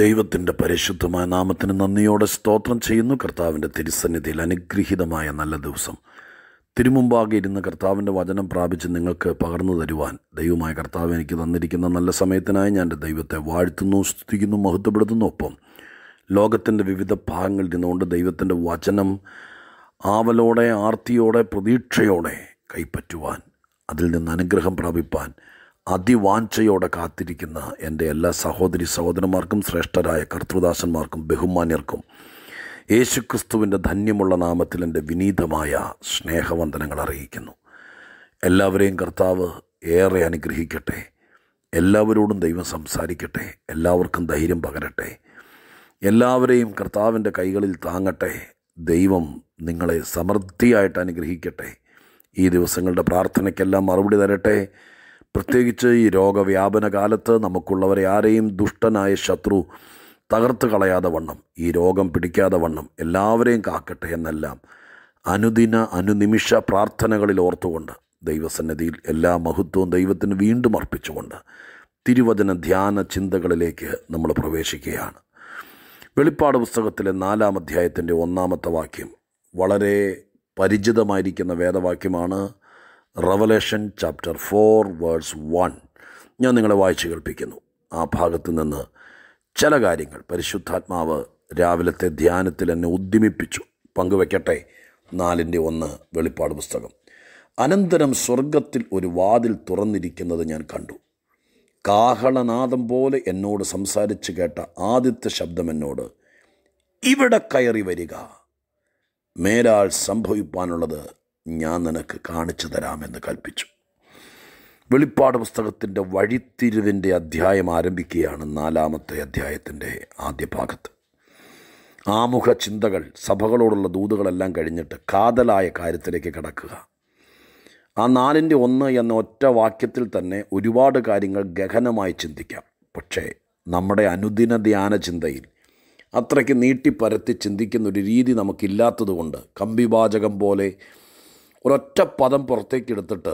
ദൈവത്തിൻ്റെ പരിശുദ്ധമായ നാമത്തിന് നന്ദിയോടെ സ്തോത്രം ചെയ്യുന്നു കർത്താവിൻ്റെ തിരുസന്നിധിയിൽ അനുഗ്രഹീതമായ നല്ല ദിവസം തിരുമുമ്പാകെ ഇരുന്ന് കർത്താവിൻ്റെ വചനം പ്രാപിച്ച് നിങ്ങൾക്ക് പകർന്നു തരുവാൻ ദൈവമായ കർത്താവ് എനിക്ക് തന്നിരിക്കുന്ന നല്ല സമയത്തിനായി ഞാൻ എൻ്റെ ദൈവത്തെ വാഴ്ത്തുന്നു സ്തുതിക്കുന്നു മഹത്വപ്പെടുത്തുന്നു ഒപ്പം ലോകത്തിൻ്റെ വിവിധ ഭാഗങ്ങളിൽ നിന്നുകൊണ്ട് ദൈവത്തിൻ്റെ വചനം ആവലോടെ ആർത്തിയോടെ പ്രതീക്ഷയോടെ കൈപ്പറ്റുവാൻ അതിൽ നിന്ന് അനുഗ്രഹം പ്രാപിപ്പാൻ അതിവാഞ്ചയോടെ കാത്തിരിക്കുന്ന എൻ്റെ എല്ലാ സഹോദരി സഹോദരന്മാർക്കും ശ്രേഷ്ഠരായ കർത്തൃദാസന്മാർക്കും ബഹുമാന്യർക്കും യേശുക്രിസ്തുവിൻ്റെ ധന്യമുള്ള നാമത്തിൽ എൻ്റെ വിനീതമായ സ്നേഹവന്ദനങ്ങൾ അറിയിക്കുന്നു എല്ലാവരെയും കർത്താവ് ഏറെ അനുഗ്രഹിക്കട്ടെ എല്ലാവരോടും ദൈവം സംസാരിക്കട്ടെ എല്ലാവർക്കും ധൈര്യം പകരട്ടെ എല്ലാവരെയും കർത്താവിൻ്റെ കൈകളിൽ താങ്ങട്ടെ ദൈവം നിങ്ങളെ സമൃദ്ധിയായിട്ട് അനുഗ്രഹിക്കട്ടെ ഈ ദിവസങ്ങളുടെ പ്രാർത്ഥനയ്ക്കെല്ലാം മറുപടി തരട്ടെ പ്രത്യേകിച്ച് ഈ രോഗവ്യാപന കാലത്ത് നമുക്കുള്ളവരെ ആരെയും ദുഷ്ടനായ ശത്രു തകർത്ത് കളയാതെ വണ്ണം ഈ രോഗം പിടിക്കാതെ വണ്ണം എല്ലാവരെയും കാക്കട്ടെ എന്നെല്ലാം അനുദിന അനുനിമിഷ പ്രാർത്ഥനകളിൽ ഓർത്തുകൊണ്ട് ദൈവസന്നിധിയിൽ എല്ലാ മഹത്വവും ദൈവത്തിന് വീണ്ടും അർപ്പിച്ചുകൊണ്ട് തിരുവചന ധ്യാന ചിന്തകളിലേക്ക് നമ്മൾ പ്രവേശിക്കുകയാണ് വെളിപ്പാട് പുസ്തകത്തിലെ നാലാം അധ്യായത്തിൻ്റെ ഒന്നാമത്തെ വാക്യം വളരെ പരിചിതമായിരിക്കുന്ന വേദവാക്യമാണ് revelation chapter four verse one ഞാൻ നിങ്ങളെ വായിച്ചു കേൾപ്പിക്കുന്നു ആ ഭാഗത്തു നിന്ന് ചില കാര്യങ്ങൾ പരിശുദ്ധാത്മാവ് രാവിലത്തെ ധ്യാനത്തിൽ എന്നെ ഉദ്യമിപ്പിച്ചു പങ്കുവെക്കട്ടെ നാലിൻ്റെ ഒന്ന് വെളിപ്പാട് പുസ്തകം അനന്തരം സ്വർഗത്തിൽ ഒരു വാതിൽ തുറന്നിരിക്കുന്നത് ഞാൻ കണ്ടു കാഹളനാദം പോലെ എന്നോട് സംസാരിച്ച് കേട്ട ആദ്യത്തെ ശബ്ദം എന്നോട് ഇവിടെ കയറി വരിക മേലാൾ സംഭവിപ്പാനുള്ളത് ഞാൻ നിനക്ക് കാണിച്ചു തരാമെന്ന് കൽപ്പിച്ചു വെളിപ്പാട് പുസ്തകത്തിൻ്റെ വഴിത്തിരിവിൻ്റെ അധ്യായം ആരംഭിക്കുകയാണ് നാലാമത്തെ അധ്യായത്തിൻ്റെ ആദ്യ ഭാഗത്ത് ആമുഖ ചിന്തകൾ സഭകളോടുള്ള ദൂതുകളെല്ലാം കഴിഞ്ഞിട്ട് കാതലായ കാര്യത്തിലേക്ക് കടക്കുക ആ നാലിൻ്റെ ഒന്ന് എന്ന ഒറ്റ വാക്യത്തിൽ തന്നെ ഒരുപാട് കാര്യങ്ങൾ ഗഹനമായി ചിന്തിക്കാം പക്ഷേ നമ്മുടെ അനുദിന ധ്യാന ചിന്തയിൽ അത്രയ്ക്ക് നീട്ടിപ്പരത്തി ചിന്തിക്കുന്നൊരു രീതി നമുക്കില്ലാത്തതുകൊണ്ട് കമ്പിവാചകം പോലെ ഒരൊറ്റ പദം പുറത്തേക്കെടുത്തിട്ട്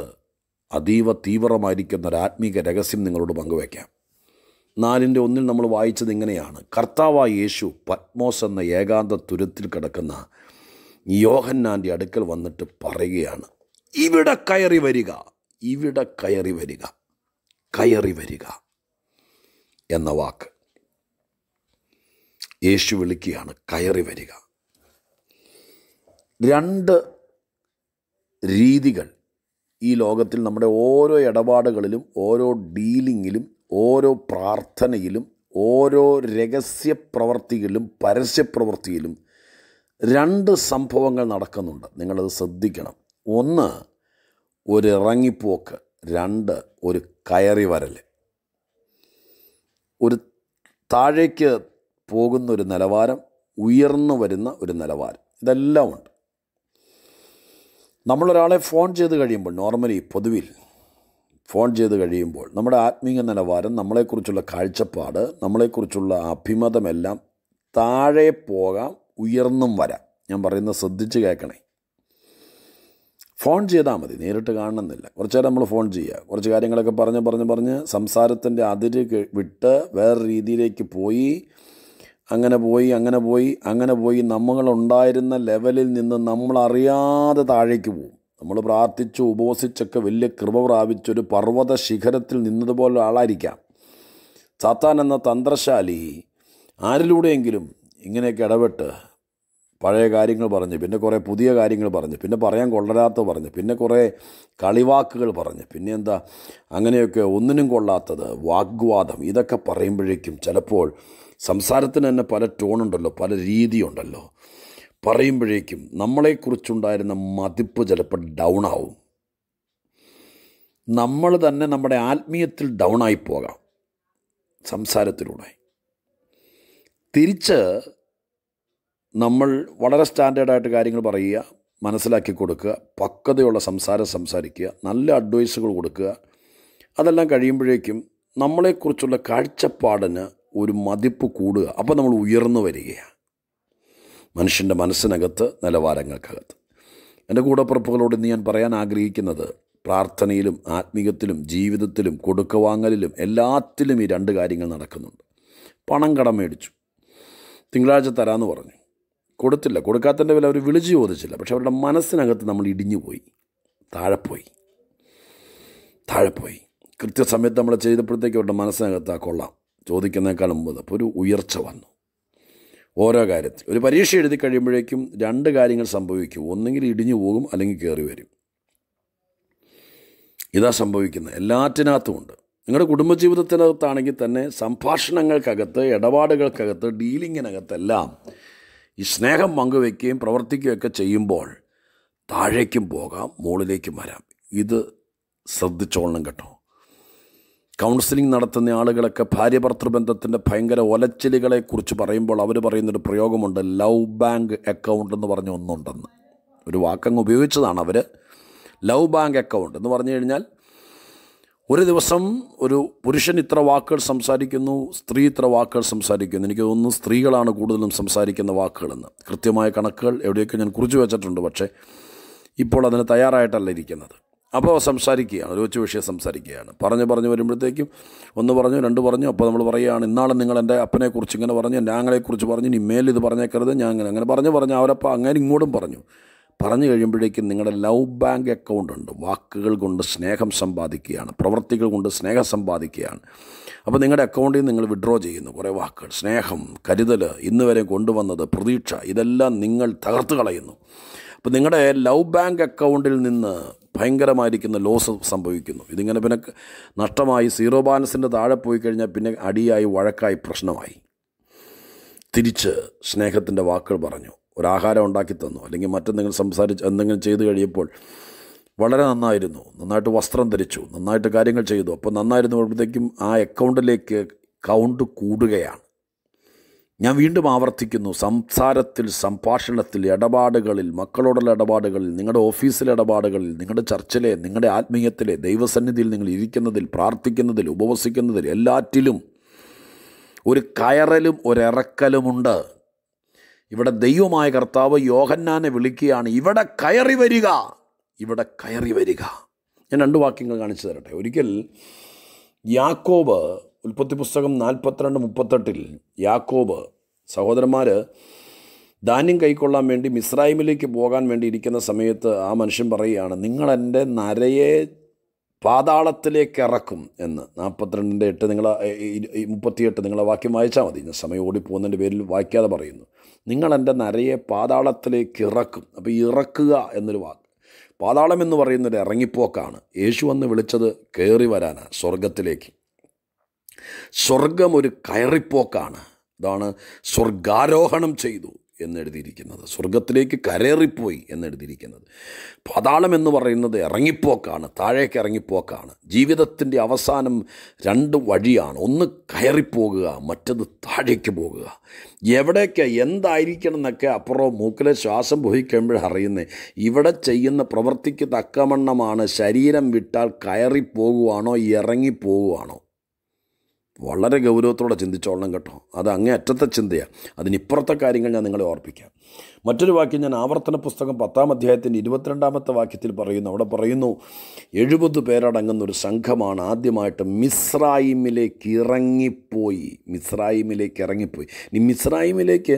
അതീവ തീവ്രമായിരിക്കുന്ന ഒരു ആത്മീക രഹസ്യം നിങ്ങളോട് പങ്കുവയ്ക്കാം നാലിൻ്റെ ഒന്നിൽ നമ്മൾ വായിച്ചത് ഇങ്ങനെയാണ് കർത്താവായ യേശു പത്മോസ് എന്ന ഏകാന്ത തുരത്തിൽ കിടക്കുന്ന യോഹന്നാൻ്റെ അടുക്കൽ വന്നിട്ട് പറയുകയാണ് ഇവിടെ കയറി വരിക ഇവിടെ കയറി വരിക കയറി വരിക എന്ന വാക്ക് യേശു വിളിക്കുകയാണ് കയറി വരിക രണ്ട് രീതികൾ ഈ ലോകത്തിൽ നമ്മുടെ ഓരോ ഇടപാടുകളിലും ഓരോ ഡീലിങ്ങിലും ഓരോ പ്രാർത്ഥനയിലും ഓരോ രഹസ്യ പ്രവർത്തിയിലും പരസ്യപ്രവർത്തിയിലും രണ്ട് സംഭവങ്ങൾ നടക്കുന്നുണ്ട് നിങ്ങളത് ശ്രദ്ധിക്കണം ഒന്ന് ഒരു ഇറങ്ങിപ്പോക്ക് രണ്ട് ഒരു കയറി വരൽ ഒരു താഴേക്ക് പോകുന്ന ഒരു നിലവാരം ഉയർന്നു വരുന്ന ഒരു നിലവാരം ഇതെല്ലാം ഉണ്ട് നമ്മളൊരാളെ ഫോൺ ചെയ്ത് കഴിയുമ്പോൾ നോർമലി പൊതുവിൽ ഫോൺ ചെയ്ത് കഴിയുമ്പോൾ നമ്മുടെ ആത്മീയ നിലവാരം നമ്മളെക്കുറിച്ചുള്ള കാഴ്ചപ്പാട് നമ്മളെക്കുറിച്ചുള്ള അഭിമതമെല്ലാം താഴെ പോകാം ഉയർന്നും വരാം ഞാൻ പറയുന്നത് ശ്രദ്ധിച്ച് കേൾക്കണേ ഫോൺ ചെയ്താൽ മതി നേരിട്ട് കാണണമെന്നില്ല കുറച്ച് നേരം നമ്മൾ ഫോൺ ചെയ്യുക കുറച്ച് കാര്യങ്ങളൊക്കെ പറഞ്ഞ് പറഞ്ഞ് പറഞ്ഞ് സംസാരത്തിൻ്റെ അതിര് വിട്ട് വേറെ രീതിയിലേക്ക് പോയി അങ്ങനെ പോയി അങ്ങനെ പോയി അങ്ങനെ പോയി നമ്മളുണ്ടായിരുന്ന ലെവലിൽ നിന്ന് നമ്മളറിയാതെ താഴേക്ക് പോകും നമ്മൾ പ്രാർത്ഥിച്ച് ഉപവസിച്ചൊക്കെ വലിയ കൃപ പ്രാപിച്ചൊരു പർവ്വത ശിഖരത്തിൽ നിന്നതുപോലെ ആളായിരിക്കാം സാത്താൻ എന്ന തന്ത്രശാലി ആരിലൂടെയെങ്കിലും ഇങ്ങനെയൊക്കെ ഇടപെട്ട് പഴയ കാര്യങ്ങൾ പറഞ്ഞു പിന്നെ കുറേ പുതിയ കാര്യങ്ങൾ പറഞ്ഞു പിന്നെ പറയാൻ കൊള്ളരാത്ത പറഞ്ഞു പിന്നെ കുറേ കളിവാക്കുകൾ പറഞ്ഞു പിന്നെ എന്താ അങ്ങനെയൊക്കെ ഒന്നിനും കൊള്ളാത്തത് വാഗ്വാദം ഇതൊക്കെ പറയുമ്പോഴേക്കും ചിലപ്പോൾ സംസാരത്തിന് തന്നെ പല ടോണുണ്ടല്ലോ പല രീതിയുണ്ടല്ലോ പറയുമ്പോഴേക്കും നമ്മളെക്കുറിച്ചുണ്ടായിരുന്ന മതിപ്പ് ചിലപ്പോൾ ഡൗൺ ആവും നമ്മൾ തന്നെ നമ്മുടെ ആത്മീയത്തിൽ ഡൗണായി പോകാം സംസാരത്തിലൂടെ തിരിച്ച് നമ്മൾ വളരെ സ്റ്റാൻഡേർഡായിട്ട് കാര്യങ്ങൾ പറയുക മനസ്സിലാക്കി കൊടുക്കുക പക്വതയുള്ള സംസാരം സംസാരിക്കുക നല്ല അഡ്വൈസുകൾ കൊടുക്കുക അതെല്ലാം കഴിയുമ്പോഴേക്കും നമ്മളെക്കുറിച്ചുള്ള കാഴ്ചപ്പാടിന് ഒരു മതിപ്പ് കൂടുക അപ്പോൾ നമ്മൾ ഉയർന്നു വരികയാണ് മനുഷ്യൻ്റെ മനസ്സിനകത്ത് നിലവാരങ്ങൾക്കകത്ത് എൻ്റെ കൂടപ്പുറപ്പുകളോട് ഇന്ന് ഞാൻ പറയാൻ ആഗ്രഹിക്കുന്നത് പ്രാർത്ഥനയിലും ആത്മീയത്തിലും ജീവിതത്തിലും കൊടുക്കവാങ്ങലിലും എല്ലാത്തിലും ഈ രണ്ട് കാര്യങ്ങൾ നടക്കുന്നുണ്ട് പണം കടം മേടിച്ചു തിങ്കളാഴ്ച തരാമെന്ന് പറഞ്ഞു കൊടുത്തില്ല കൊടുക്കാത്തതിൻ്റെ വില അവർ വിളിച്ചു ചോദിച്ചില്ല പക്ഷെ അവരുടെ മനസ്സിനകത്ത് നമ്മൾ ഇടിഞ്ഞു പോയി താഴെപ്പോയി താഴെപ്പോയി കൃത്യസമയത്ത് നമ്മൾ ചെയ്തപ്പോഴത്തേക്ക് അവരുടെ മനസ്സിനകത്ത് ആ കൊള്ളാം ചോദിക്കുന്നതിനേക്കാൾ മുമ്പ് അപ്പോൾ ഒരു ഉയർച്ച വന്നു ഓരോ കാര്യത്തിൽ ഒരു പരീക്ഷ എഴുതി കഴിയുമ്പോഴേക്കും രണ്ട് കാര്യങ്ങൾ സംഭവിക്കും ഒന്നെങ്കിൽ ഇടിഞ്ഞു പോകും അല്ലെങ്കിൽ കയറി വരും ഇതാ സംഭവിക്കുന്നത് എല്ലാറ്റിനകത്തുമുണ്ട് നിങ്ങളുടെ കുടുംബജീവിതത്തിനകത്താണെങ്കിൽ തന്നെ സംഭാഷണങ്ങൾക്കകത്ത് ഇടപാടുകൾക്കകത്ത് ഡീലിങ്ങിനകത്തെല്ലാം ഈ സ്നേഹം പങ്കുവെക്കുകയും പ്രവർത്തിക്കുകയൊക്കെ ചെയ്യുമ്പോൾ താഴേക്കും പോകാം മുകളിലേക്കും വരാം ഇത് ശ്രദ്ധിച്ചോളണം കേട്ടോ കൗൺസിലിംഗ് നടത്തുന്ന ആളുകളൊക്കെ ഭാര്യ ഭർത്തൃബന്ധത്തിൻ്റെ ഭയങ്കര ഒലച്ചിലുകളെക്കുറിച്ച് പറയുമ്പോൾ അവർ പറയുന്നൊരു പ്രയോഗമുണ്ട് ലവ് ബാങ്ക് അക്കൗണ്ട് എന്ന് പറഞ്ഞ ഒന്നുണ്ടെന്ന് ഒരു വാക്കങ്ങ് ഉപയോഗിച്ചതാണ് അവർ ലവ് ബാങ്ക് അക്കൗണ്ട് എന്ന് പറഞ്ഞു കഴിഞ്ഞാൽ ഒരു ദിവസം ഒരു പുരുഷൻ ഇത്ര വാക്കുകൾ സംസാരിക്കുന്നു സ്ത്രീ ഇത്ര വാക്കുകൾ സംസാരിക്കുന്നു എനിക്ക് തോന്നുന്നു സ്ത്രീകളാണ് കൂടുതലും സംസാരിക്കുന്ന വാക്കുകളെന്ന് കൃത്യമായ കണക്കുകൾ എവിടെയൊക്കെ ഞാൻ കുറിച്ചു വെച്ചിട്ടുണ്ട് പക്ഷേ ഇപ്പോൾ അതിന് തയ്യാറായിട്ടല്ല ഇരിക്കുന്നത് അപ്പോൾ സംസാരിക്കുകയാണ് ഒരു കൊച്ചു വിഷയം സംസാരിക്കുകയാണ് പറഞ്ഞ് പറഞ്ഞ് വരുമ്പോഴത്തേക്കും ഒന്ന് പറഞ്ഞു രണ്ട് പറഞ്ഞു അപ്പോൾ നമ്മൾ പറയുകയാണ് ഇന്നാളും നിങ്ങൾ എൻ്റെ അപ്പനെക്കുറിച്ച് ഇങ്ങനെ പറഞ്ഞു ഞാങ്ങളെക്കുറിച്ച് പറഞ്ഞു ഇനി മേലിത് പറഞ്ഞേക്കരുത് ഞാൻ അങ്ങനെ അങ്ങനെ പറഞ്ഞു പറഞ്ഞു അവരപ്പോൾ അങ്ങനെ ഇങ്ങോട്ടും പറഞ്ഞു പറഞ്ഞു കഴിയുമ്പോഴേക്കും നിങ്ങളുടെ ലവ് ബാങ്ക് അക്കൗണ്ട് ഉണ്ട് വാക്കുകൾ കൊണ്ട് സ്നേഹം സമ്പാദിക്കുകയാണ് പ്രവൃത്തികൾ കൊണ്ട് സ്നേഹം സമ്പാദിക്കുകയാണ് അപ്പോൾ നിങ്ങളുടെ അക്കൗണ്ടിൽ നിന്ന് നിങ്ങൾ വിഡ്രോ ചെയ്യുന്നു കുറേ വാക്കുകൾ സ്നേഹം കരുതൽ ഇന്ന് വരെ കൊണ്ടുവന്നത് പ്രതീക്ഷ ഇതെല്ലാം നിങ്ങൾ തകർത്ത് കളയുന്നു അപ്പോൾ നിങ്ങളുടെ ലവ് ബാങ്ക് അക്കൗണ്ടിൽ നിന്ന് ഭയങ്കരമായിരിക്കുന്ന ലോസ് സംഭവിക്കുന്നു ഇതിങ്ങനെ പിന്നെ നഷ്ടമായി സീറോ ബാലൻസിൻ്റെ താഴെ പോയി കഴിഞ്ഞാൽ പിന്നെ അടിയായി വഴക്കായി പ്രശ്നമായി തിരിച്ച് സ്നേഹത്തിൻ്റെ വാക്കുകൾ പറഞ്ഞു ഒരാഹാരം ഉണ്ടാക്കി തന്നു അല്ലെങ്കിൽ മറ്റെന്തെങ്കിലും സംസാരിച്ച് എന്തെങ്കിലും ചെയ്തു കഴിയുമ്പോൾ വളരെ നന്നായിരുന്നു നന്നായിട്ട് വസ്ത്രം ധരിച്ചു നന്നായിട്ട് കാര്യങ്ങൾ ചെയ്തു അപ്പോൾ നന്നായിരുന്നു വരുമ്പോഴത്തേക്കും ആ അക്കൗണ്ടിലേക്ക് കൗണ്ട് കൂടുകയാണ് ഞാൻ വീണ്ടും ആവർത്തിക്കുന്നു സംസാരത്തിൽ സംഭാഷണത്തിൽ ഇടപാടുകളിൽ മക്കളോടുള്ള ഇടപാടുകളിൽ നിങ്ങളുടെ ഓഫീസിലെ ഇടപാടുകളിൽ നിങ്ങളുടെ ചർച്ചിലെ നിങ്ങളുടെ ആത്മീയത്തിലെ ദൈവസന്നിധിയിൽ നിങ്ങൾ ഇരിക്കുന്നതിൽ പ്രാർത്ഥിക്കുന്നതിൽ ഉപവസിക്കുന്നതിൽ എല്ലാറ്റിലും ഒരു കയറലും ഒരിറക്കലുമുണ്ട് ഇവിടെ ദൈവമായ കർത്താവ് യോഹന്നാനെ വിളിക്കുകയാണ് ഇവിടെ കയറി വരിക ഇവിടെ കയറി വരിക ഞാൻ രണ്ട് വാക്യങ്ങൾ കാണിച്ചു തരട്ടെ ഒരിക്കൽ യാക്കോബ് ഉൽപ്പത്തി പുസ്തകം നാൽപ്പത്തിരണ്ട് മുപ്പത്തെട്ടിൽ യാക്കോബ് സഹോദരന്മാർ ധാന്യം കൈക്കൊള്ളാൻ വേണ്ടി മിസ്രൈമിലേക്ക് പോകാൻ വേണ്ടി ഇരിക്കുന്ന സമയത്ത് ആ മനുഷ്യൻ പറയുകയാണ് നിങ്ങളെൻ്റെ നരയെ പാതാളത്തിലേക്ക് ഇറക്കും എന്ന് നാൽപ്പത്തിരണ്ടിൻ്റെ എട്ട് നിങ്ങൾ മുപ്പത്തിയെട്ട് നിങ്ങൾ വാക്യം വായിച്ചാൽ മതി ഞാൻ സമയം ഓടിപ്പോകുന്നതിൻ്റെ പേരിൽ വായിക്കാതെ പറയുന്നു നിങ്ങൾ എൻ്റെ നരയെ പാതാളത്തിലേക്ക് ഇറക്കും അപ്പോൾ ഇറക്കുക എന്നൊരു വാക്ക് പാതാളം എന്ന് പറയുന്നൊരു ഇറങ്ങിപ്പോക്കാണ് യേശു വന്ന് വിളിച്ചത് കയറി വരാനാണ് സ്വർഗത്തിലേക്ക് സ്വർഗം ഒരു കയറിപ്പോക്കാണ് ഇതാണ് സ്വർഗാരോഹണം ചെയ്തു എന്നെഴുതിയിരിക്കുന്നത് സ്വർഗത്തിലേക്ക് കരേറിപ്പോയി എന്നെഴുതിയിരിക്കുന്നത് പാതാളം എന്ന് പറയുന്നത് ഇറങ്ങിപ്പോക്കാണ് താഴേക്ക് ഇറങ്ങിപ്പോക്കാണ് ജീവിതത്തിൻ്റെ അവസാനം രണ്ട് വഴിയാണ് ഒന്ന് കയറിപ്പോകുക മറ്റത് താഴേക്ക് പോകുക എവിടേക്ക് എന്തായിരിക്കണം എന്നൊക്കെ അപ്പുറം മൂക്കിലെ ശ്വാസം പോയിക്കഴിയുമ്പോഴറിയുന്നേ ഇവിടെ ചെയ്യുന്ന പ്രവൃത്തിക്ക് തക്കവണ്ണമാണ് ശരീരം വിട്ടാൽ കയറിപ്പോകുവാണോ ഇറങ്ങിപ്പോകുവാണോ വളരെ ഗൗരവത്തോടെ ചിന്തിച്ചോളണം കേട്ടോ അത് അങ്ങേ അറ്റത്തെ ചിന്തയാണ് അതിനിപ്പുറത്തെ കാര്യങ്ങൾ ഞാൻ നിങ്ങളെ ഓർപ്പിക്കാം മറ്റൊരു വാക്യം ഞാൻ ആവർത്തന പുസ്തകം പത്താം അധ്യായത്തിൻ്റെ ഇരുപത്തിരണ്ടാമത്തെ വാക്യത്തിൽ പറയുന്നു അവിടെ പറയുന്നു എഴുപത് പേരടങ്ങുന്ന ഒരു സംഘമാണ് ആദ്യമായിട്ട് മിസ്രായിമിലേക്ക് ഇറങ്ങിപ്പോയി മിസ്രായിമിലേക്ക് ഇറങ്ങിപ്പോയി ഇനി മിസ്രായിമിലേക്ക്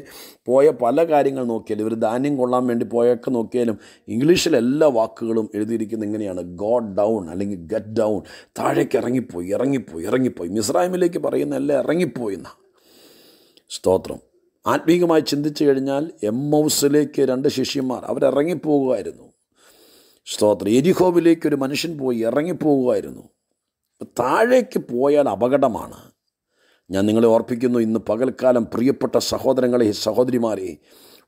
പോയ പല കാര്യങ്ങൾ നോക്കിയാലും ഇവർ ധാന്യം കൊള്ളാൻ വേണ്ടി പോയൊക്കെ നോക്കിയാലും ഇംഗ്ലീഷിൽ എല്ലാ വാക്കുകളും എഴുതിയിരിക്കുന്നത് ഇങ്ങനെയാണ് ഗോഡ് ഡൗൺ അല്ലെങ്കിൽ ഗറ്റ് ഡൗൺ താഴേക്ക് ഇറങ്ങിപ്പോയി ഇറങ്ങിപ്പോയി ഇറങ്ങിപ്പോയി മിസ്രായിമിലേക്ക് മുകളിലേക്ക് പറയുന്ന എല്ലാം ഇറങ്ങിപ്പോയിന്ന സ്തോത്രം ആത്മീകമായി ചിന്തിച്ചു കഴിഞ്ഞാൽ എം ഹൗസിലേക്ക് രണ്ട് ശിഷ്യന്മാർ അവരിറങ്ങിപ്പോകുമായിരുന്നു സ്തോത്രം എരിഹോവിലേക്ക് ഒരു മനുഷ്യൻ പോയി ഇറങ്ങിപ്പോകുമായിരുന്നു താഴേക്ക് പോയാൽ അപകടമാണ് ഞാൻ നിങ്ങളെ ഓർപ്പിക്കുന്നു ഇന്ന് പകൽക്കാലം പ്രിയപ്പെട്ട സഹോദരങ്ങളെ സഹോദരിമാരെ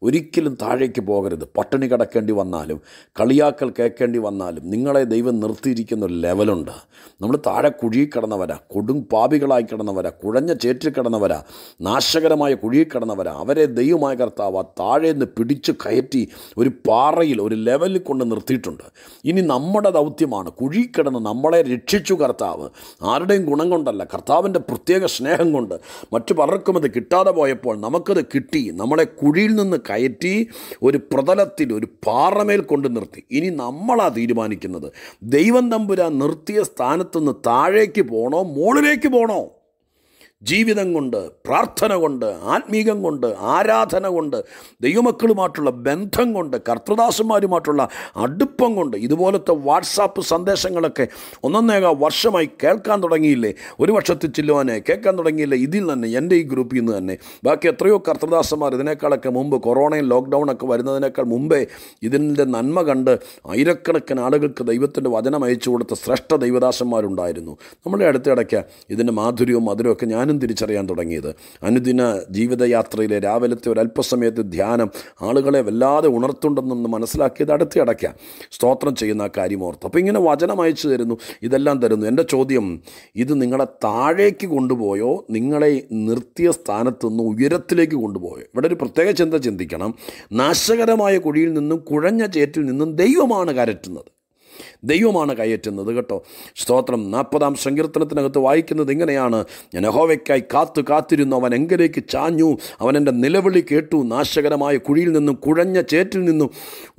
ഒരിക്കലും താഴേക്ക് പോകരുത് പട്ടിണി കിടക്കേണ്ടി വന്നാലും കളിയാക്കൽ കേൾക്കേണ്ടി വന്നാലും നിങ്ങളെ ദൈവം നിർത്തിയിരിക്കുന്ന ഒരു ലെവലുണ്ട് നമ്മൾ താഴെ കുഴി കിടന്നവരാ കൊടും പാപികളായി കിടന്നവരാ കുഴഞ്ഞ ചേറ്റിൽ കിടന്നവരാ നാശകരമായ കുഴിയിൽ കിടന്നവരാ അവരെ ദൈവമായ കർത്താവ് താഴെ നിന്ന് പിടിച്ച് കയറ്റി ഒരു പാറയിൽ ഒരു ലെവലിൽ കൊണ്ട് നിർത്തിയിട്ടുണ്ട് ഇനി നമ്മുടെ ദൗത്യമാണ് കുഴി കിടന്ന് നമ്മളെ രക്ഷിച്ചു കർത്താവ് ആരുടെയും ഗുണം കൊണ്ടല്ല കർത്താവിൻ്റെ പ്രത്യേക സ്നേഹം കൊണ്ട് മറ്റു പലർക്കും അത് കിട്ടാതെ പോയപ്പോൾ നമുക്കത് കിട്ടി നമ്മളെ കുഴിയിൽ നിന്ന് കയറ്റി ഒരു പ്രതലത്തിൽ ഒരു പാറമേൽ കൊണ്ട് നിർത്തി ഇനി നമ്മളാണ് തീരുമാനിക്കുന്നത് ദൈവം തമ്പുരാൻ നിർത്തിയ സ്ഥാനത്തുനിന്ന് താഴേക്ക് പോകണോ മുകളിലേക്ക് പോകണോ ജീവിതം കൊണ്ട് പ്രാർത്ഥന കൊണ്ട് ആത്മീകം കൊണ്ട് ആരാധന കൊണ്ട് ദൈവമക്കളുമായിട്ടുള്ള ബന്ധം കൊണ്ട് കർത്തദാസന്മാരുമായിട്ടുള്ള അടുപ്പം കൊണ്ട് ഇതുപോലത്തെ വാട്സാപ്പ് സന്ദേശങ്ങളൊക്കെ ഒന്നൊന്നേക വർഷമായി കേൾക്കാൻ തുടങ്ങിയില്ലേ ഒരു വർഷത്തിൽ ചെല്ലുവാനെ കേൾക്കാൻ തുടങ്ങിയില്ലേ ഇതിൽ തന്നെ എൻ്റെ ഈ ഗ്രൂപ്പിൽ നിന്ന് തന്നെ ബാക്കി എത്രയോ കർത്തദാസന്മാർ ഇതിനേക്കാളൊക്കെ മുമ്പ് കൊറോണയും ലോക്ക്ഡൗണൊക്കെ വരുന്നതിനേക്കാൾ മുമ്പേ ഇതിൻ്റെ നന്മ കണ്ട് ആയിരക്കണക്കിന് ആളുകൾക്ക് ദൈവത്തിൻ്റെ വചനം അയച്ചു കൊടുത്ത ശ്രേഷ്ഠ ദൈവദാസന്മാരുണ്ടായിരുന്നു നമ്മുടെ അടുത്തിടയ്ക്ക് ഇതിൻ്റെ മാധുര്യവും ഒക്കെ ഞാൻ ഞാനും തിരിച്ചറിയാൻ തുടങ്ങിയത് അനുദിന ജീവിതയാത്രയിലെ രാവിലത്തെ ഒരു അല്പസമയത്തെ ധ്യാനം ആളുകളെ വല്ലാതെ ഉണർത്തുണ്ടെന്നൊന്ന് മനസ്സിലാക്കിയത് അടയ്ക്കാം സ്തോത്രം ചെയ്യുന്ന ആ കാര്യം ഓർത്ത് അപ്പോൾ ഇങ്ങനെ വചനം അയച്ചു തരുന്നു ഇതെല്ലാം തരുന്നു എൻ്റെ ചോദ്യം ഇത് നിങ്ങളെ താഴേക്ക് കൊണ്ടുപോയോ നിങ്ങളെ നിർത്തിയ സ്ഥാനത്ത് നിന്ന് ഉയരത്തിലേക്ക് കൊണ്ടുപോയോ ഇവിടെ ഒരു പ്രത്യേക ചിന്ത ചിന്തിക്കണം നാശകരമായ കുഴിയിൽ നിന്നും കുഴഞ്ഞ ചേറ്റിൽ നിന്നും ദൈവമാണ് കരറ്റുന്നത് ദൈവമാണ് കയറ്റുന്നത് കേട്ടോ സ്തോത്രം നാൽപ്പതാം സങ്കീർത്തനത്തിനകത്ത് വായിക്കുന്നത് ഇങ്ങനെയാണ് ഞാൻ യഹോവയ്ക്കായി കാത്തു കാത്തിരുന്നു അവൻ എങ്കിലേക്ക് ചാഞ്ഞു അവൻ എൻ്റെ നിലവിളി കേട്ടു നാശകരമായ കുഴിയിൽ നിന്നും കുഴഞ്ഞ ചേറ്റിൽ നിന്നും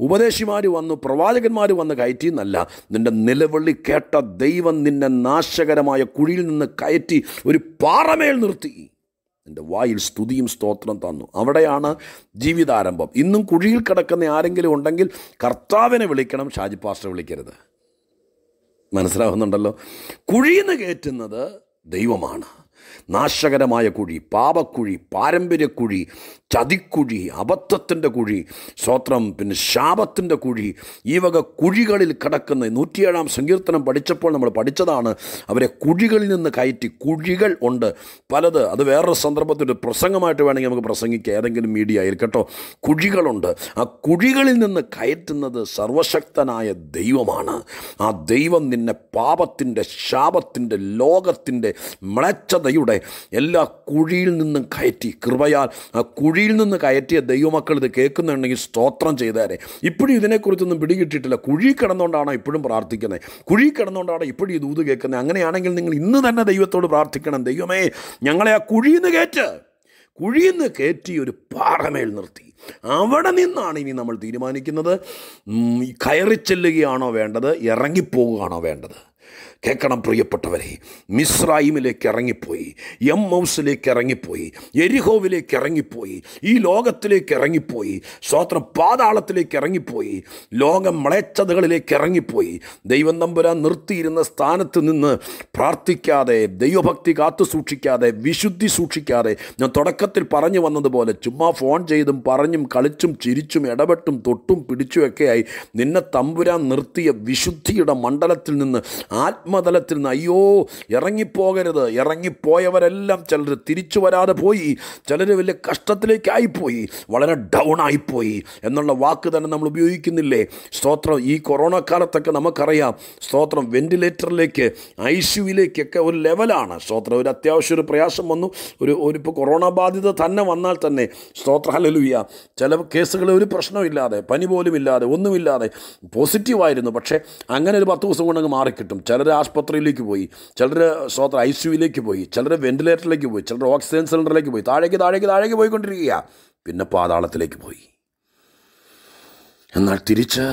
ഉപദേശിമാർ വന്നു പ്രവാചകന്മാർ വന്ന് കയറ്റി എന്നല്ല നിൻ്റെ നിലവിളി കേട്ട ദൈവം നിന്നെ നാശകരമായ കുഴിയിൽ നിന്ന് കയറ്റി ഒരു പാറമേൽ നിർത്തി എൻ്റെ വായിൽ സ്തുതിയും സ്തോത്രം തന്നു അവിടെയാണ് ജീവിതാരംഭം ഇന്നും കുഴിയിൽ കിടക്കുന്ന ആരെങ്കിലും ഉണ്ടെങ്കിൽ കർത്താവിനെ വിളിക്കണം ഷാജി പാസ്റ്റർ വിളിക്കരുത് മനസ്സിലാവുന്നുണ്ടല്ലോ കുഴിയിൽ നിന്ന് കയറ്റുന്നത് ദൈവമാണ് നാശകരമായ കുഴി പാപക്കുഴി പാരമ്പര്യക്കുഴി ചതിക്കുഴി അബദ്ധത്തിൻ്റെ കുഴി സ്വത്രം പിന്നെ ശാപത്തിൻ്റെ കുഴി ഈ വക കുഴികളിൽ കിടക്കുന്ന നൂറ്റിയേഴാം സങ്കീർത്തനം പഠിച്ചപ്പോൾ നമ്മൾ പഠിച്ചതാണ് അവരെ കുഴികളിൽ നിന്ന് കയറ്റി കുഴികൾ ഉണ്ട് പലത് അത് വേറൊരു സന്ദർഭത്തിൽ പ്രസംഗമായിട്ട് വേണമെങ്കിൽ നമുക്ക് പ്രസംഗിക്കുക ഏതെങ്കിലും മീഡിയയിൽ കേട്ടോ കുഴികളുണ്ട് ആ കുഴികളിൽ നിന്ന് കയറ്റുന്നത് സർവശക്തനായ ദൈവമാണ് ആ ദൈവം നിന്നെ പാപത്തിൻ്റെ ശാപത്തിൻ്റെ ലോകത്തിൻ്റെ മ്ളച്ചത അസ്വസ്ഥതയുടെ എല്ലാ കുഴിയിൽ നിന്നും കയറ്റി കൃപയാൽ ആ കുഴിയിൽ നിന്ന് കയറ്റിയ ദൈവമക്കൾ ഇത് കേൾക്കുന്നുണ്ടെങ്കിൽ സ്തോത്രം ചെയ്തേരെ ഇപ്പോഴും ഇതിനെക്കുറിച്ചൊന്നും പിടികിട്ടിട്ടില്ല കുഴി കിടന്നുകൊണ്ടാണോ ഇപ്പോഴും പ്രാർത്ഥിക്കുന്നത് കുഴി കിടന്നുകൊണ്ടാണ് ഇപ്പോഴും ഈ ദൂത് കേൾക്കുന്നത് അങ്ങനെയാണെങ്കിൽ നിങ്ങൾ ഇന്ന് തന്നെ ദൈവത്തോട് പ്രാർത്ഥിക്കണം ദൈവമേ ഞങ്ങളെ ആ കുഴിയിൽ നിന്ന് കയറ്റ് കുഴിയിൽ നിന്ന് കയറ്റി ഒരു പാറമേൽ നിർത്തി അവിടെ നിന്നാണ് ഇനി നമ്മൾ തീരുമാനിക്കുന്നത് കയറി ചെല്ലുകയാണോ വേണ്ടത് ഇറങ്ങിപ്പോവുകയാണോ വേണ്ടത് കേൾക്കണം പ്രിയപ്പെട്ടവരെ മിസ്രൈമിലേക്ക് ഇറങ്ങിപ്പോയി എം മൗസിലേക്ക് ഇറങ്ങിപ്പോയി എരിഹോവിലേക്ക് ഇറങ്ങിപ്പോയി ഈ ലോകത്തിലേക്ക് ഇറങ്ങിപ്പോയി സ്വാത്ര പാതാളത്തിലേക്ക് ഇറങ്ങിപ്പോയി ലോകം മ്ളേച്ഛതകളിലേക്ക് ഇറങ്ങിപ്പോയി ദൈവം നമ്പുരാൻ നിർത്തിയിരുന്ന സ്ഥാനത്ത് നിന്ന് പ്രാർത്ഥിക്കാതെ ദൈവഭക്തി കാത്തു സൂക്ഷിക്കാതെ വിശുദ്ധി സൂക്ഷിക്കാതെ ഞാൻ തുടക്കത്തിൽ പറഞ്ഞു വന്നതുപോലെ ചുമ്മാ ഫോൺ ചെയ്തും പറഞ്ഞും കളിച്ചും ചിരിച്ചും ഇടപെട്ടും തൊട്ടും പിടിച്ചുമൊക്കെയായി നിന്നെ തമ്പുരാൻ നിർത്തിയ വിശുദ്ധിയുടെ മണ്ഡലത്തിൽ നിന്ന് ആത്മ ആത്മതലത്തിൽ നിന്ന് അയ്യോ ഇറങ്ങിപ്പോകരുത് ഇറങ്ങിപ്പോയവരെല്ലാം ചിലർ തിരിച്ചു വരാതെ പോയി ചിലർ വലിയ കഷ്ടത്തിലേക്കായിപ്പോയി വളരെ ഡൗൺ ആയിപ്പോയി എന്നുള്ള വാക്ക് തന്നെ നമ്മൾ ഉപയോഗിക്കുന്നില്ലേ സ്തോത്രം ഈ കൊറോണ കാലത്തൊക്കെ നമുക്കറിയാം സ്തോത്രം വെൻറ്റിലേറ്ററിലേക്ക് ഐ സിയുയിലേക്കൊക്കെ ഒരു ലെവലാണ് സ്തോത്രം ഒരു അത്യാവശ്യം ഒരു പ്രയാസം വന്നു ഒരു ഒരു ഇപ്പോൾ കൊറോണ ബാധിത തന്നെ വന്നാൽ തന്നെ സ്തോത്ര ഹലലുയ്യ ചില കേസുകൾ ഒരു പ്രശ്നമില്ലാതെ പനി പോലും ഇല്ലാതെ ഒന്നുമില്ലാതെ പോസിറ്റീവായിരുന്നു പക്ഷേ അങ്ങനെ ഒരു പത്ത് ദിവസം കൊണ്ടങ്ങ് മാറിക്കിട്ടും ചിലർ ആ ആസ്പത്രിയിലേക്ക് പോയി ചിലർ സ്വത്ര ഐ സിയുയിലേക്ക് പോയി ചിലർ വെന്റിലേറ്ററിലേക്ക് പോയി ചിലർ ഓക്സിജൻ സിലിണ്ടറിലേക്ക് പോയി താഴേക്ക് താഴേക്ക് താഴേക്ക് പോയിക്കൊണ്ടിരിക്കുക പിന്നെ പാതാളത്തിലേക്ക് പോയി എന്നാൽ തിരിച്ച്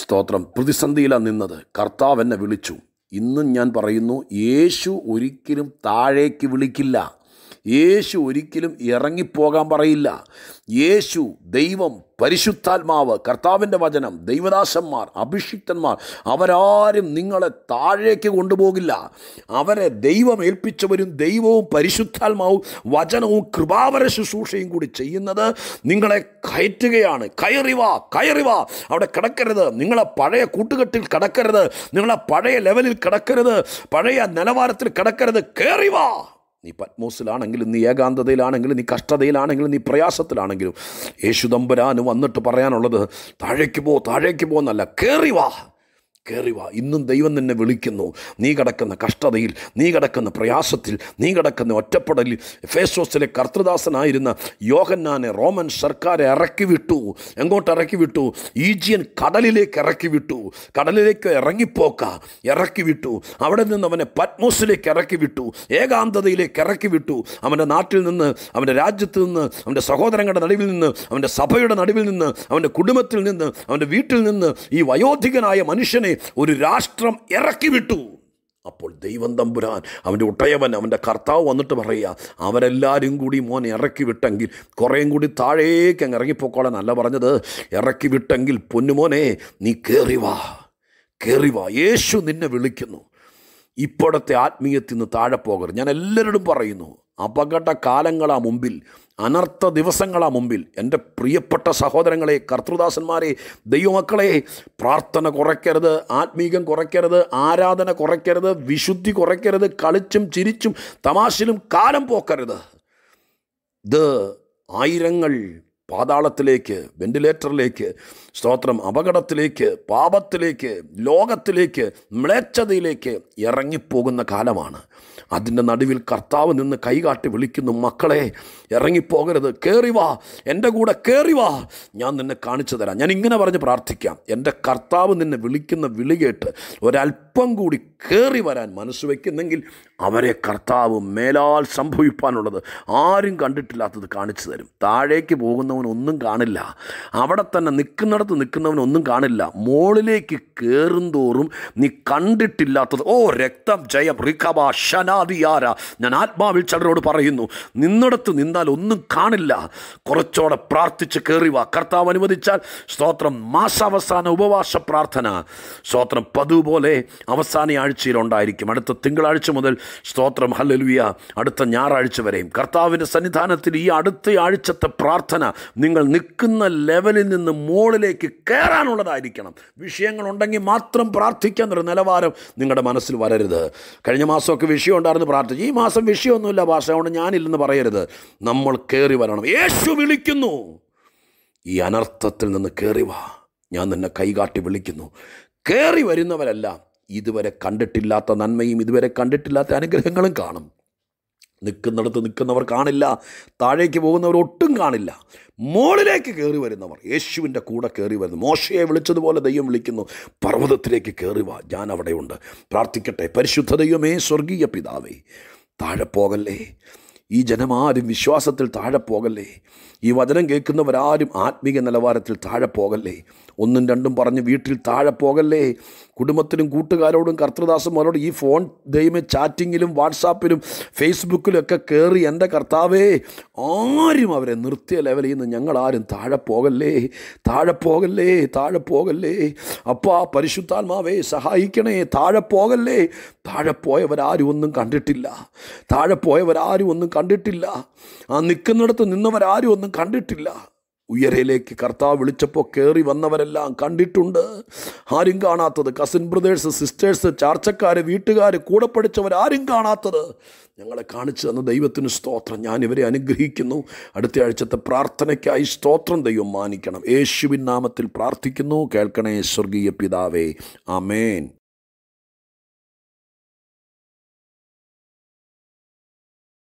സ്തോത്രം പ്രതിസന്ധിയിലാണ് നിന്നത് കർത്താവ് എന്നെ വിളിച്ചു ഇന്നും ഞാൻ പറയുന്നു യേശു ഒരിക്കലും താഴേക്ക് വിളിക്കില്ല യേശു ഒരിക്കലും ഇറങ്ങിപ്പോകാൻ പറയില്ല യേശു ദൈവം പരിശുദ്ധാത്മാവ് കർത്താവിൻ്റെ വചനം ദൈവദാസന്മാർ അഭിഷിക്തന്മാർ അവരാരും നിങ്ങളെ താഴേക്ക് കൊണ്ടുപോകില്ല അവരെ ദൈവം ഏൽപ്പിച്ചവരും ദൈവവും പരിശുദ്ധാത്മാവും വചനവും കൃപാവര ശുശ്രൂഷയും കൂടി ചെയ്യുന്നത് നിങ്ങളെ കയറ്റുകയാണ് കയറിവാ കയറിവാ അവിടെ കിടക്കരുത് നിങ്ങളെ പഴയ കൂട്ടുകെട്ടിൽ കിടക്കരുത് നിങ്ങളെ പഴയ ലെവലിൽ കിടക്കരുത് പഴയ നിലവാരത്തിൽ കിടക്കരുത് കയറിവാ നീ പത്മോസിലാണെങ്കിലും നീ ഏകാന്തതയിലാണെങ്കിലും നീ കഷ്ടതയിലാണെങ്കിലും നീ പ്രയാസത്തിലാണെങ്കിലും യേശുദമ്പരാന് വന്നിട്ട് പറയാനുള്ളത് താഴേക്ക് പോ താഴേക്ക് പോ എന്നല്ല കയറി വാ കയറി വാ ഇന്നും ദൈവം തന്നെ വിളിക്കുന്നു നീ കിടക്കുന്ന കഷ്ടതയിൽ നീ കിടക്കുന്ന പ്രയാസത്തിൽ നീ കിടക്കുന്ന ഒറ്റപ്പെടലിൽ ഫേസോസിലെ കർത്തൃദാസനായിരുന്ന യോഹന്നാനെ റോമൻ സർക്കാർ ഇറക്കി വിട്ടു എങ്ങോട്ട് ഇറക്കി വിട്ടു ഈജിയൻ കടലിലേക്ക് ഇറക്കി വിട്ടു കടലിലേക്ക് ഇറങ്ങിപ്പോക്ക ഇറക്കി വിട്ടു അവിടെ നിന്ന് അവനെ പത്മോസിലേക്ക് ഇറക്കി വിട്ടു ഏകാന്തതയിലേക്ക് ഇറക്കി വിട്ടു അവൻ്റെ നാട്ടിൽ നിന്ന് അവൻ്റെ രാജ്യത്ത് നിന്ന് അവൻ്റെ സഹോദരങ്ങളുടെ നടുവിൽ നിന്ന് അവൻ്റെ സഭയുടെ നടുവിൽ നിന്ന് അവൻ്റെ കുടുംബത്തിൽ നിന്ന് അവൻ്റെ വീട്ടിൽ നിന്ന് ഈ വയോധികനായ മനുഷ്യനെ ഒരു രാഷ്ട്രം ഇറക്കി വിട്ടു അപ്പോൾ ദൈവം തമ്പുരാൻ അവൻ്റെ ഒട്ടയവൻ അവൻ്റെ കർത്താവ് വന്നിട്ട് പറയുക അവരെല്ലാവരും കൂടി മോൻ ഇറക്കി വിട്ടെങ്കിൽ കുറേയും കൂടി താഴേക്ക് അങ്ങ് ഇറങ്ങിപ്പോക്കോളെ നല്ല പറഞ്ഞത് ഇറക്കി വിട്ടെങ്കിൽ പൊന്നുമോനെ നീ കയറി വാ കയറി വാ യേശു നിന്നെ വിളിക്കുന്നു ഇപ്പോഴത്തെ ആത്മീയത്തിൽ നിന്ന് താഴെ പോകരുത് ഞാൻ എല്ലാവരോടും പറയുന്നു അപകട കാലങ്ങളാ മുമ്പിൽ അനർത്ഥ ദിവസങ്ങളാ മുമ്പിൽ എൻ്റെ പ്രിയപ്പെട്ട സഹോദരങ്ങളെ കർത്തൃദാസന്മാരെ ദൈവമക്കളെ പ്രാർത്ഥന കുറയ്ക്കരുത് ആത്മീകം കുറയ്ക്കരുത് ആരാധന കുറയ്ക്കരുത് വിശുദ്ധി കുറയ്ക്കരുത് കളിച്ചും ചിരിച്ചും തമാശയിലും കാലം പോക്കരുത് ഇത് ആയിരങ്ങൾ പാതാളത്തിലേക്ക് വെന്റിലേറ്ററിലേക്ക് സ്തോത്രം അപകടത്തിലേക്ക് പാപത്തിലേക്ക് ലോകത്തിലേക്ക് മ്ലേച്ഛതയിലേക്ക് ഇറങ്ങിപ്പോകുന്ന കാലമാണ് അതിൻ്റെ നടുവിൽ കർത്താവ് നിന്ന് കൈകാട്ടി വിളിക്കുന്നു മക്കളെ ഇറങ്ങിപ്പോകരുത് കയറി വാ എൻ്റെ കൂടെ കയറി വാ ഞാൻ നിന്നെ കാണിച്ചു തരാം ഞാൻ ഇങ്ങനെ പറഞ്ഞ് പ്രാർത്ഥിക്കാം എൻ്റെ കർത്താവ് നിന്നെ വിളിക്കുന്ന വിളി കേട്ട് ഒരല്പം കൂടി കയറി വരാൻ മനസ്സ് വയ്ക്കുന്നെങ്കിൽ അവരെ കർത്താവ് മേലാൽ സംഭവിപ്പാനുള്ളത് ആരും കണ്ടിട്ടില്ലാത്തത് കാണിച്ചു തരും താഴേക്ക് പോകുന്നവനൊന്നും കാണില്ല അവിടെ തന്നെ നിൽക്കുന്നിടത്ത് നിൽക്കുന്നവനൊന്നും കാണില്ല മോളിലേക്ക് കയറും തോറും നീ കണ്ടിട്ടില്ലാത്തത് ഓ രക്തം ജയം യാതിയാര ഞാൻ ആത്മാവിൽ ചിലരോട് പറയുന്നു നിന്നിടത്ത് നിന്നാൽ ഒന്നും കാണില്ല കുറച്ചോടെ പ്രാർത്ഥിച്ച് കയറിവ കർത്താവ് അനുവദിച്ചാൽ സ്തോത്രം മാസാവസാന ഉപവാസ പ്രാർത്ഥന സ്തോത്രം പതുപോലെ അവസാന ആഴ്ചയിലുണ്ടായിരിക്കും അടുത്ത തിങ്കളാഴ്ച മുതൽ സ്തോത്രം ഹല്ലലുവിയ അടുത്ത ഞായറാഴ്ച വരെയും കർത്താവിൻ്റെ സന്നിധാനത്തിൽ ഈ അടുത്ത ആഴ്ചത്തെ പ്രാർത്ഥന നിങ്ങൾ നിൽക്കുന്ന ലെവലിൽ നിന്ന് മുകളിലേക്ക് കയറാനുള്ളതായിരിക്കണം വിഷയങ്ങളുണ്ടെങ്കിൽ മാത്രം പ്രാർത്ഥിക്കാൻ ഒരു നിലവാരം നിങ്ങളുടെ മനസ്സിൽ വരരുത് കഴിഞ്ഞ മാസമൊക്കെ വിഷയം ഉണ്ടായിരുന്നു പ്രാർത്ഥിച്ചു ഈ മാസം വിഷയമൊന്നുമില്ല ഭാഷ അതുകൊണ്ട് ഞാനില്ലെന്ന് പറയരുത് നമ്മൾ കയറി വരണം യേശു വിളിക്കുന്നു ഈ അനർത്ഥത്തിൽ നിന്ന് കയറി വാ ഞാൻ നിന്നെ കൈകാട്ടി വിളിക്കുന്നു കയറി വരുന്നവരല്ല ഇതുവരെ കണ്ടിട്ടില്ലാത്ത നന്മയും ഇതുവരെ കണ്ടിട്ടില്ലാത്ത അനുഗ്രഹങ്ങളും കാണും നിൽക്കുന്നിടത്ത് നിൽക്കുന്നവർ കാണില്ല താഴേക്ക് പോകുന്നവർ ഒട്ടും കാണില്ല മോളിലേക്ക് കയറി വരുന്നവർ യേശുവിൻ്റെ കൂടെ കയറി വരുന്നു മോശയെ വിളിച്ചതുപോലെ ദൈവം വിളിക്കുന്നു പർവ്വതത്തിലേക്ക് കയറി വാ ഞാൻ അവിടെയുണ്ട് പ്രാർത്ഥിക്കട്ടെ പരിശുദ്ധ ദൈവമേ സ്വർഗീയ പിതാവേ താഴെ പോകല്ലേ ഈ ജനമാരും വിശ്വാസത്തിൽ താഴെ പോകല്ലേ ഈ വചനം കേൾക്കുന്നവരാരും ആത്മീക നിലവാരത്തിൽ താഴെ പോകല്ലേ ഒന്നും രണ്ടും പറഞ്ഞ് വീട്ടിൽ താഴെ പോകല്ലേ കുടുംബത്തിനും കൂട്ടുകാരോടും കർത്തൃദാസന്മാരോടും ഈ ഫോൺ ദൈവം ചാറ്റിങ്ങിലും വാട്സാപ്പിലും ഫേസ്ബുക്കിലും ഒക്കെ കയറി എൻ്റെ കർത്താവേ ആരും അവരെ നിർത്തിയ ലെവലിൽ നിന്ന് ഞങ്ങളാരും താഴെ പോകല്ലേ താഴെ പോകല്ലേ താഴെ പോകല്ലേ അപ്പാ പരിശുദ്ധാത്മാവേ സഹായിക്കണേ താഴെ പോകല്ലേ താഴെ പോയവരാരും ഒന്നും കണ്ടിട്ടില്ല താഴെ പോയവരാരും ഒന്നും കണ്ടിട്ടില്ല ആ നിൽക്കുന്നിടത്ത് നിന്നവരാരും ഒന്നും കണ്ടിട്ടില്ല ഉയരയിലേക്ക് കർത്താവ് വിളിച്ചപ്പോൾ കയറി വന്നവരെല്ലാം കണ്ടിട്ടുണ്ട് ആരും കാണാത്തത് കസിൻ ബ്രദേഴ്സ് സിസ്റ്റേഴ്സ് ചാർച്ചക്കാർ വീട്ടുകാർ കൂടെ പഠിച്ചവർ ആരും കാണാത്തത് ഞങ്ങളെ കാണിച്ചു തന്ന ദൈവത്തിന് സ്തോത്രം ഞാനിവരെ അനുഗ്രഹിക്കുന്നു അടുത്ത ആഴ്ചത്തെ പ്രാർത്ഥനയ്ക്കായി സ്തോത്രം ദൈവം മാനിക്കണം യേശുവിൻ നാമത്തിൽ പ്രാർത്ഥിക്കുന്നു കേൾക്കണേ സ്വർഗീയ പിതാവേ അമേൻ